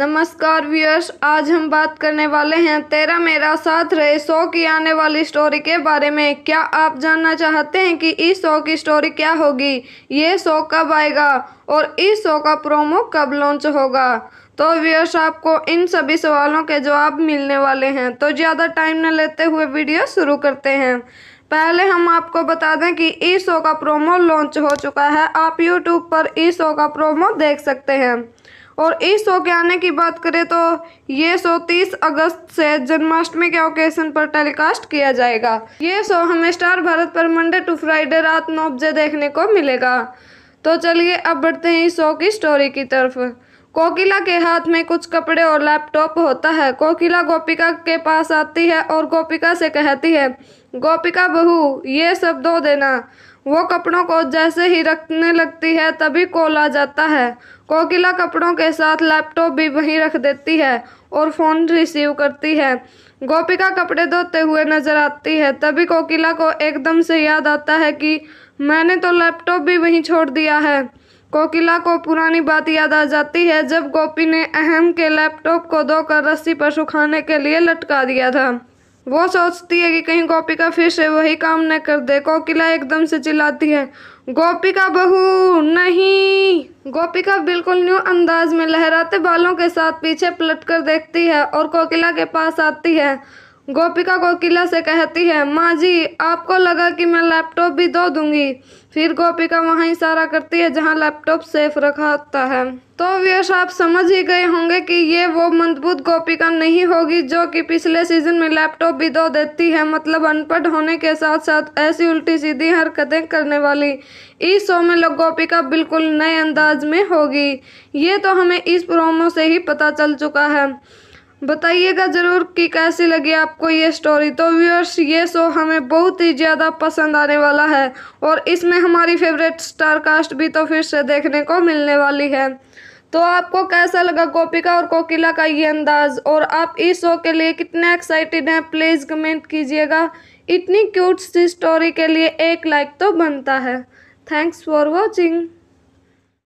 नमस्कार व्यूअर्स आज हम बात करने वाले हैं तेरा मेरा साथ रहे शो की आने वाली स्टोरी के बारे में क्या आप जानना चाहते हैं कि इस शो की स्टोरी क्या होगी ये शो कब आएगा और इस शो का प्रोमो कब लॉन्च होगा तो व्यूअर्स आपको इन सभी सवालों के जवाब मिलने वाले हैं तो ज़्यादा टाइम न लेते हुए वीडियो शुरू करते हैं पहले हम आपको बता दें कि ई शो का प्रोमो लॉन्च हो चुका है आप यूट्यूब पर ई शो का प्रोमो देख सकते हैं और इस शो के आने की बात करें तो ये शो 30 अगस्त से जन्माष्टमी के ओकेजन पर टेलीकास्ट किया जाएगा ये शो हमें स्टार भारत पर मंडे टू फ्राइडे रात नौ बजे देखने को मिलेगा तो चलिए अब बढ़ते हैं इस शो की स्टोरी की तरफ कोकिला के हाथ में कुछ कपड़े और लैपटॉप होता है कोकिला गोपिका के पास आती है और गोपिका से कहती है गोपिका बहू ये सब दो देना वो कपड़ों को जैसे ही रखने लगती है तभी कोला जाता है कोकिला कपड़ों के साथ लैपटॉप भी वहीं रख देती है और फ़ोन रिसीव करती है गोपिका कपड़े धोते हुए नजर आती है तभी कोकिला को एकदम से याद आता है कि मैंने तो लैपटॉप भी वहीं छोड़ दिया है कोकिला को पुरानी बात याद आ जाती है जब गोपी ने अहम के लैपटॉप को धोकर रस्सी पर सुखाने के लिए लटका दिया था वो सोचती है कि कहीं गोपी का फिर से वही काम न कर दे कोकिला एकदम से चिल्लाती है गोपी का बहू नहीं गोपी का बिल्कुल न्यू अंदाज में लहराते बालों के साथ पीछे पलट कर देखती है और कोकिला के पास आती है गोपिका कोकिला से कहती है माँ जी आपको लगा कि मैं लैपटॉप भी दो दूंगी फिर गोपिका वहाँ इशारा करती है जहाँ लैपटॉप सेफ रखा होता है तो व्यश आप समझ ही गए होंगे कि ये वो मजबूत गोपिका नहीं होगी जो कि पिछले सीजन में लैपटॉप भी दो देती है मतलब अनपढ़ होने के साथ साथ ऐसी उल्टी सीधी हरकतें करने वाली इस शो में लोग गोपिका बिल्कुल नए अंदाज में होगी ये तो हमें इस प्रोमो से ही पता चल चुका है बताइएगा ज़रूर कि कैसी लगी आपको ये स्टोरी तो व्यूअर्स ये शो हमें बहुत ही ज़्यादा पसंद आने वाला है और इसमें हमारी फेवरेट स्टार कास्ट भी तो फिर से देखने को मिलने वाली है तो आपको कैसा लगा गोपिका और कोकिला का ये अंदाज़ और आप इस शो के लिए कितने एक्साइटेड हैं प्लीज़ कमेंट कीजिएगा इतनी क्यूट सी स्टोरी के लिए एक लाइक तो बनता है थैंक्स फॉर वॉचिंग